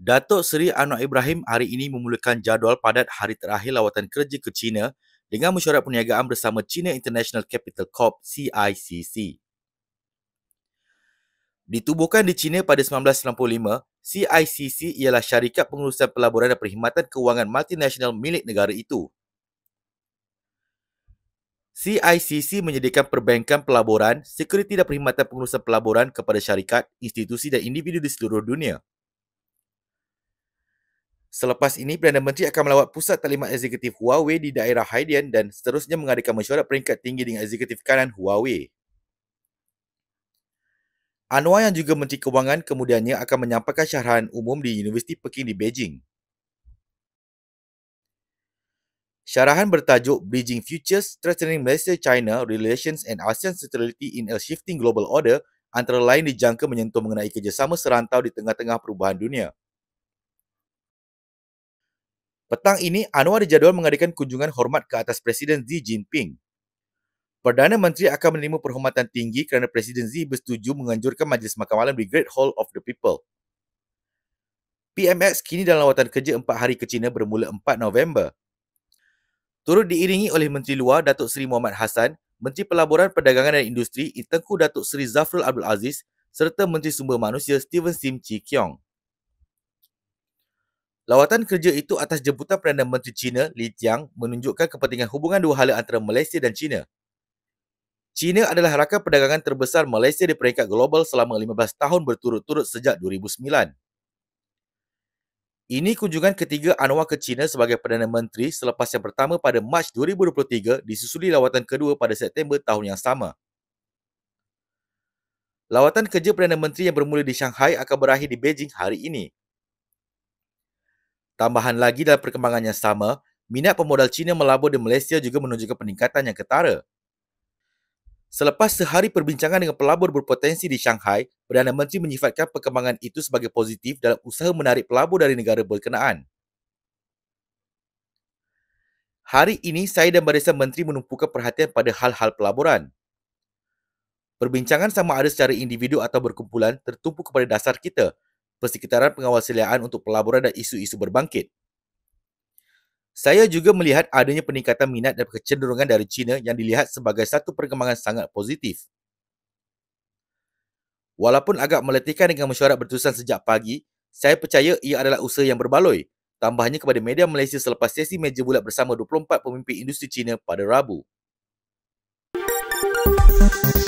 Datuk Seri Anwar Ibrahim hari ini memulakan jadual padat hari terakhir lawatan kerja ke China dengan mesyuarat perniagaan bersama China International Capital Corp CICC. Ditubuhkan di China pada 1995, CICC ialah syarikat pengurusan pelaburan dan perkhidmatan kewangan multinasional milik negara itu. CICC menyediakan perbankan pelaburan, sekuriti dan perkhidmatan pengurusan pelaburan kepada syarikat, institusi dan individu di seluruh dunia. Selepas ini, Perdana Menteri akan melawat pusat taklimat eksekutif Huawei di daerah Haidian dan seterusnya mengadakan mesyuarat peringkat tinggi dengan eksekutif kanan Huawei. Anwar yang juga Menteri Kewangan kemudiannya akan menyampaikan syarahan umum di Universiti Peking di Beijing. Syarahan bertajuk Beijing Futures, Strengthening Malaysia-China Relations and ASEAN Security in a Shifting Global Order antara lain dijangka menyentuh mengenai kerjasama serantau di tengah-tengah perubahan dunia. Petang ini, Anwar dijadual mengadakan kunjungan hormat ke atas Presiden Xi Jinping. Perdana Menteri akan menerima perhormatan tinggi kerana Presiden Xi bersetuju menganjurkan majlis makan malam di Great Hall of the People. PMX kini dalam lawatan kerja empat hari ke China bermula 4 November. Turut diiringi oleh Menteri Luar Datuk Seri Muhammad Hassan, Menteri Pelaburan Perdagangan dan Industri Tengku Datuk Seri Zafrul Abdul Aziz serta Menteri Sumber Manusia Steven Sim Chee Kiong. Lawatan kerja itu atas jemputan Perdana Menteri China Li Jiang menunjukkan kepentingan hubungan dua hala antara Malaysia dan China. China adalah rakan perdagangan terbesar Malaysia di peringkat global selama 15 tahun berturut-turut sejak 2009. Ini kunjungan ketiga Anwar ke China sebagai Perdana Menteri selepas yang pertama pada Mac 2023 disusuli lawatan kedua pada September tahun yang sama. Lawatan kerja Perdana Menteri yang bermula di Shanghai akan berakhir di Beijing hari ini. Tambahan lagi dalam perkembangan yang sama, minat pemodal China melabur di Malaysia juga menunjukkan peningkatan yang ketara. Selepas sehari perbincangan dengan pelabur berpotensi di Shanghai, Perdana Menteri menyifatkan perkembangan itu sebagai positif dalam usaha menarik pelabur dari negara berkenaan. Hari ini, saya dan Barisan Menteri menumpukan perhatian pada hal-hal pelaburan. Perbincangan sama ada secara individu atau berkumpulan tertumpu kepada dasar kita, persekitaran pengawasiliaan untuk pelaburan dan isu-isu berbangkit. Saya juga melihat adanya peningkatan minat dan kecenderungan dari China yang dilihat sebagai satu perkembangan sangat positif. Walaupun agak meletihkan dengan mesyuarat bertusan sejak pagi, saya percaya ia adalah usaha yang berbaloi, tambahnya kepada media Malaysia selepas sesi meja bulat bersama 24 pemimpin industri China pada Rabu. Thank you.